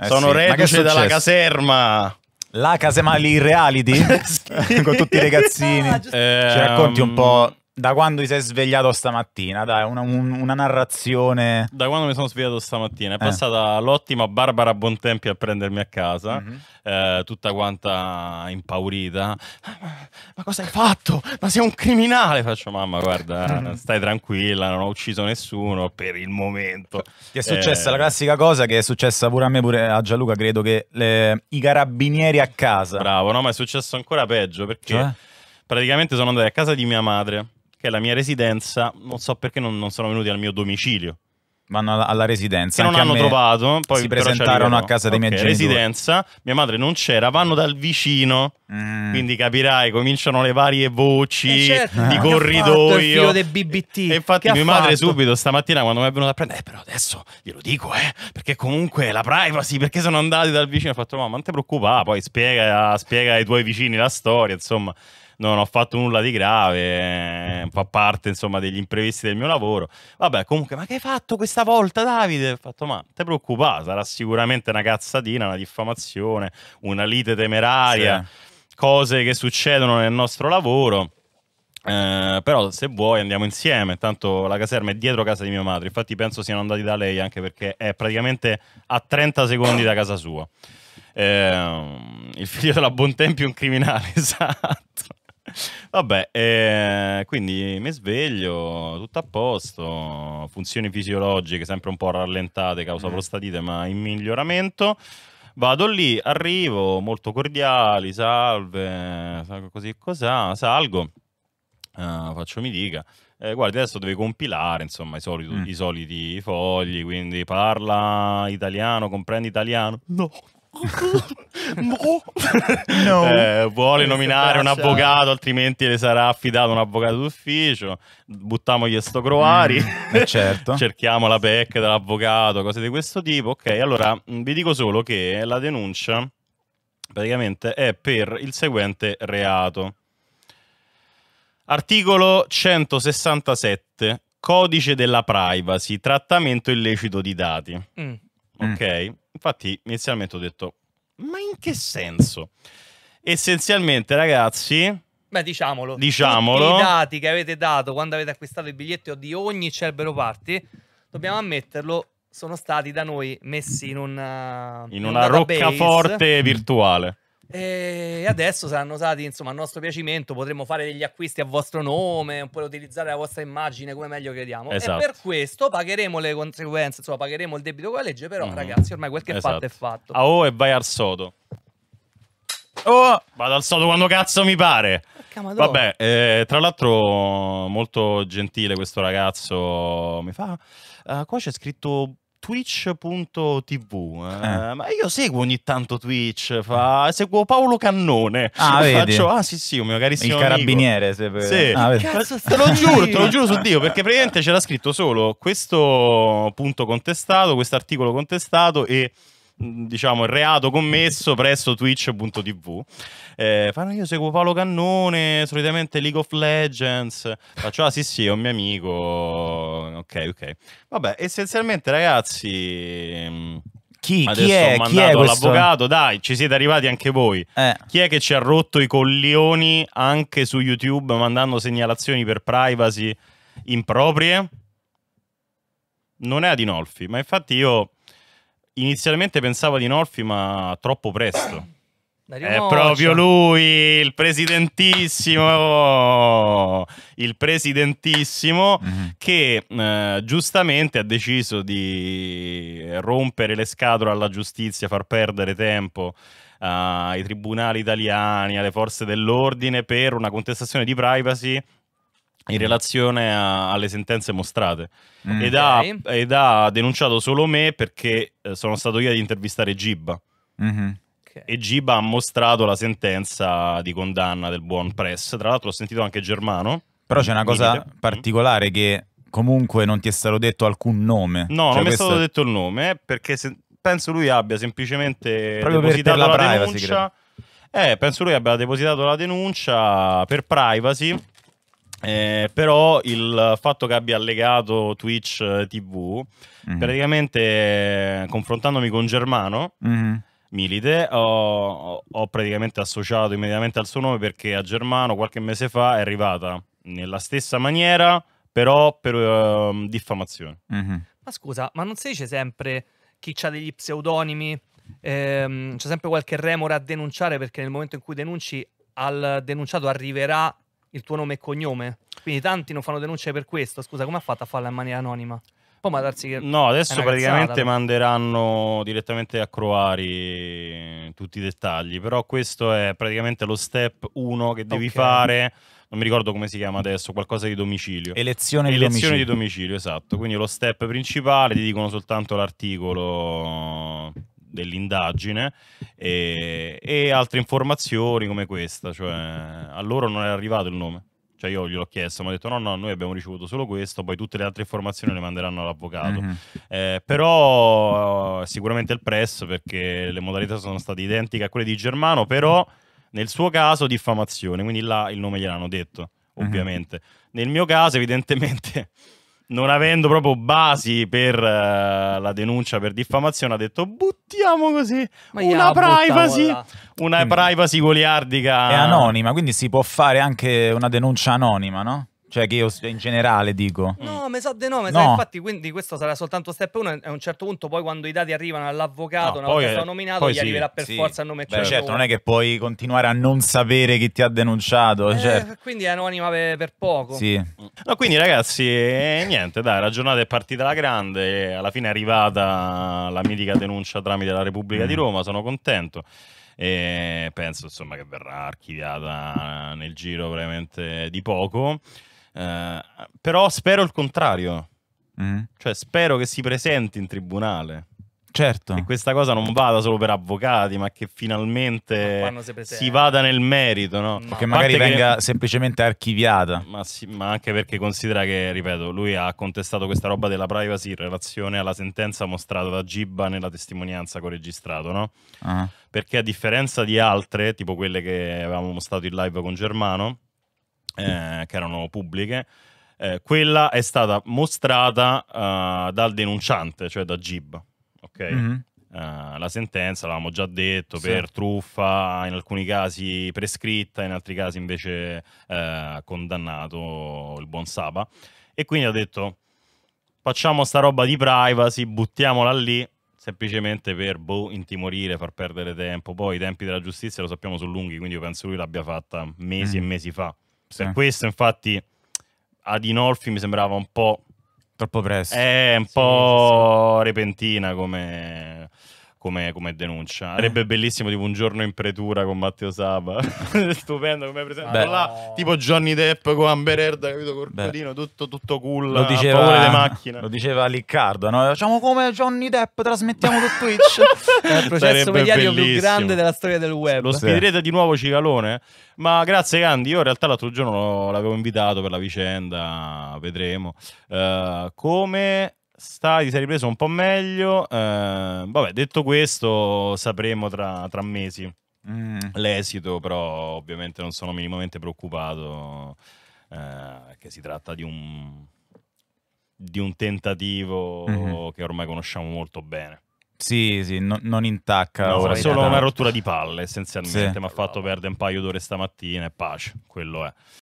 Eh Sono sì. reduce dalla caserma. La caserma, i reality? Con tutti i ragazzini. Ci racconti un po' da quando ti sei svegliato stamattina, dai, una, un, una, narrazione. Da quando mi sono svegliato stamattina è eh. passata eh. l'ottima Barbara Bontempi a prendermi a casa, mm -hmm. eh, tutta quanta impaurita. ma, ma, cosa hai fatto? Ma sei un criminale! Faccio, mamma, guarda, mhm. stai tranquilla, non ho ucciso nessuno per il momento. Ti è successa eh... la classica cosa che è successa pure a me, pure a Gianluca, credo che le... i carabinieri a casa. Bravo, no, ma è successo ancora peggio perché. Cioè? Praticamente sono andato a casa di mia madre che è la mia residenza, non so perché non, non sono venuti al mio domicilio. Vanno alla residenza. Che non hanno trovato, poi si presentarono a casa dei okay, miei genitori. residenza, mia madre non c'era, vanno dal vicino, mm. quindi capirai, cominciano le varie voci eh certo, di corridoio. del BBT. E infatti che mia madre subito stamattina quando mi è venuta a prendere, eh, però adesso glielo dico, eh, perché comunque la privacy, perché sono andati dal vicino, ho fatto, ma non ti preoccupare, poi spiega, spiega ai tuoi vicini la storia, insomma non ho fatto nulla di grave, fa parte insomma degli imprevisti del mio lavoro. Vabbè, comunque, ma che hai fatto questa volta, Davide? Ho fatto, ma ti preoccupare, sarà sicuramente una cazzatina, una diffamazione, una lite temeraria, sì. cose che succedono nel nostro lavoro. Eh, però se vuoi andiamo insieme, tanto la caserma è dietro casa di mia madre, infatti penso siano andati da lei anche perché è praticamente a 30 secondi da casa sua. Eh, il figlio della Bontempi è un criminale, esatto. Vabbè, eh, quindi mi sveglio, tutto a posto, funzioni fisiologiche sempre un po' rallentate causa mm. prostatite, ma in miglioramento. Vado lì, arrivo, molto cordiali, salve, così cos'ha, salgo, eh, faccio mi dica. Eh, guardi, adesso devi compilare insomma, i, solito, mm. i soliti fogli, quindi parla italiano, comprendi italiano. No, no. eh, vuole nominare un avvocato, altrimenti le sarà affidato un avvocato d'ufficio. Buttamogli sto croari. Mm, eh, certo. Cerchiamo la PEC dell'avvocato, cose di questo tipo. Ok, allora mm, vi dico solo che la denuncia praticamente è per il seguente reato. Articolo 167, codice della privacy, trattamento illecito di dati. Mm. Ok. Mm Infatti, inizialmente ho detto, ma in che senso? Essenzialmente, ragazzi... Beh, diciamolo. Diciamolo. I dati che avete dato quando avete acquistato il biglietto di ogni Cerbero Party, dobbiamo ammetterlo, sono stati da noi messi in una... Eh, in, in una, una roccaforte virtuale. E adesso saranno usati insomma a nostro piacimento, Potremmo fare degli acquisti a vostro nome, oppure utilizzare la vostra immagine come meglio crediamo. Esatto. E per questo pagheremo le conseguenze, insomma pagheremo il debito con la legge, però mm-hmm. ragazzi ormai quel che esatto. fatto è fatto. Ah oh e vai al sodo. Oh, vado al sodo quando cazzo mi pare. Vabbè, eh, tra l'altro molto gentile questo ragazzo mi fa... Uh, qua c'è scritto twitch.tv eh. eh, ma io seguo ogni tanto Twitch fa... seguo Paolo Cannone ah, faccio ah sì sì un mio carissimo il carabiniere amico. se per... sì. ah, te lo giuro te lo giuro su Dio perché praticamente c'era scritto solo questo punto contestato questo articolo contestato e Mm, diciamo, il reato commesso presso twitch.tv. Eh, fanno io seguo Paolo Cannone, solitamente League of Legends. Faccio, ah sì sì, è un mio amico. Ok, ok. Vabbè, essenzialmente ragazzi... Mm, chi, chi, è? Ho chi è l'avvocato, dai, ci siete arrivati anche voi. Eh. Chi è che ci ha rotto i coglioni anche su YouTube mandando segnalazioni per privacy improprie? Non è Adinolfi, ma infatti io inizialmente pensavo di Norfi, ma troppo presto. È proprio lui, il presidentissimo, il presidentissimo mm-hmm. che eh, giustamente ha deciso di rompere le scatole alla giustizia, far perdere tempo eh, ai tribunali italiani, alle forze dell'ordine per una contestazione di privacy in relazione a, alle sentenze mostrate mm. ed, ha, ed, ha, denunciato solo me perché eh, sono stato io ad intervistare Gibba mm-hmm. okay. e Gibba ha mostrato la sentenza di condanna del buon press tra l'altro ho sentito anche Germano però c'è una cosa Minite. Mm. particolare che comunque non ti è stato detto alcun nome no cioè non mi è stato detto il nome eh, perché se, penso lui abbia semplicemente proprio per, per la, la privacy denuncia. Eh, penso lui abbia depositato la denuncia per privacy eh, però il fatto che abbia allegato Twitch eh, TV, mm-hmm. praticamente eh, confrontandomi con Germano mm-hmm. Milite, ho, ho, praticamente associato immediatamente al suo nome perché a Germano qualche mese fa è arrivata nella stessa maniera, però per uh, diffamazione. Mm-hmm. Ma scusa, ma non si dice sempre chi ha degli pseudonimi? Ehm, c'è sempre qualche remora a denunciare perché nel momento in cui denunci al denunciato arriverà il tuo nome e cognome. Quindi tanti non fanno denunce per questo. Scusa, come ha fatto a farla in maniera anonima? Poi ma darsi che. No, adesso praticamente cazzata, manderanno direttamente a Croari eh, tutti i dettagli. Però questo è praticamente lo step 1 che devi okay. fare. Non mi ricordo come si chiama adesso, qualcosa di domicilio. Elezione, Elezione di domicilio. Elezione di domicilio, esatto. Quindi lo step principale, ti dicono soltanto l'articolo dell'indagine e, e, altre informazioni come questa, cioè a loro non è arrivato il nome. Cioè io gliel'ho chiesto, mi ha detto no, no, noi abbiamo ricevuto solo questo, poi tutte le altre informazioni le manderanno all'avvocato. Mm-hmm. Eh, però sicuramente il press perché le modalità sono state identiche a quelle di Germano, però nel suo caso diffamazione, quindi là il nome gliel'hanno detto, mhm. ovviamente. Mm-hmm. Nel mio caso evidentemente non avendo proprio basi per uh, la denuncia per diffamazione, ha detto buttiamo così Ma una privacy, buttavola. una quindi privacy goliardica. È anonima, quindi si può fare anche una denuncia anonima, no? Cioè, che io in generale dico. Mm. No, me so di no, me sa no. infatti, quindi questo sarà soltanto step 1. A un certo punto, poi quando i dati arrivano all'avvocato, no, una volta è, stato nominato, gli sì, arriverà per sì. forza il nome Beh, certo, non è che puoi continuare a non sapere chi ti ha denunciato. Eh, certo. Quindi è anonima per, per poco. Sì. No, quindi, ragazzi, eh, niente, dai, la giornata è partita la grande. Alla fine è arrivata la mitica denuncia tramite la Repubblica mm. di Roma. Sono contento e penso insomma che verrà archiviata nel giro veramente di poco. Eh, però spero il contrario. Mm. Cioè, spero che si presenti in tribunale. Certo. Che questa cosa non vada solo per avvocati, ma che finalmente ma si, si, vada nel merito, no? no. Che magari che... venga semplicemente archiviata. Ma, sì, ma, anche perché considera che, ripeto, lui ha contestato questa roba della privacy in relazione alla sentenza mostrata da Gibba nella testimonianza che ho registrato, no? Uh-huh. Perché a differenza di altre, tipo quelle che avevamo mostrato in live con Germano, eh, che erano pubbliche, eh, quella è stata mostrata uh, dal denunciante, cioè da Gib. Okay? Mm-hmm. Uh, la sentenza, l'avevamo già detto, sì. per truffa, in alcuni casi prescritta, in altri casi invece uh, condannato il buon Saba. E quindi ha detto, facciamo sta roba di privacy, buttiamola lì, semplicemente per boh, intimorire, far perdere tempo. Poi i tempi della giustizia lo sappiamo sono lunghi, quindi io penso lui l'abbia fatta mesi mm. e mesi fa. Sì. Per questo, infatti, ad Inolfi mi sembrava un po'. Troppo presto. È eh, un sì, po' sì, repentina come, come, come denuncia. Eh. Sarebbe bellissimo tipo un giorno in pretura con Matteo Saba. Stupendo come presentato là, tipo Johnny Depp con Amber Heard, capito, corpodino, tutto, tutto cool, lo diceva, a le macchine. Lo diceva Liccardo, no? Facciamo come Johnny Depp, trasmettiamo su Twitch. È il processo mediatico più grande della storia del web. Lo sfiderete di nuovo Cicalone? Ma grazie Gandhi, io in realtà l'altro giorno l'avevo invitato per la vicenda, vedremo. Uh, come sta, ti sei ripreso un po' meglio. Eh, vabbè, detto questo, sapremo tra, tra mesi mm. l'esito, però ovviamente non sono minimamente preoccupato eh, che si tratta di un, di un tentativo mm-hmm. che ormai conosciamo molto bene. Sì, sì, no, non intacca. No, solo una rottura di palle essenzialmente, sì. mi ha fatto perdere un paio d'ore stamattina e pace, quello è.